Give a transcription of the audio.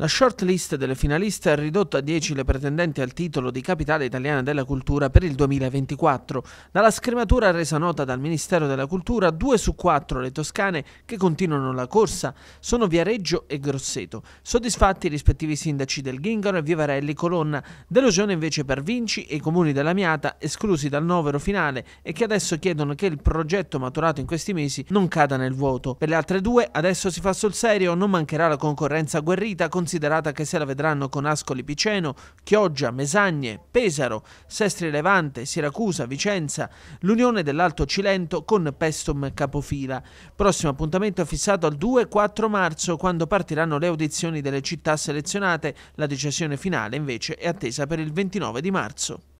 La shortlist delle finaliste ha ridotto a 10 le pretendenti al titolo di Capitale Italiana della Cultura per il 2024. Dalla scrematura resa nota dal Ministero della Cultura, 2 su 4 le toscane che continuano la corsa sono Viareggio e Grosseto. Soddisfatti i rispettivi sindaci del Gingaro e Vivarelli Colonna. Delusione invece per Vinci e i comuni della Miata, esclusi dal novero finale e che adesso chiedono che il progetto maturato in questi mesi non cada nel vuoto. Per le altre due adesso si fa sul serio, non mancherà la concorrenza agguerrita con considerata che se la vedranno con Ascoli Piceno, Chioggia, Mesagne, Pesaro, Sestri Levante, Siracusa, Vicenza, l'Unione dell'Alto Cilento con Pestum Capofila. Prossimo appuntamento è fissato al 2-4 marzo quando partiranno le audizioni delle città selezionate, la decisione finale invece è attesa per il 29 di marzo.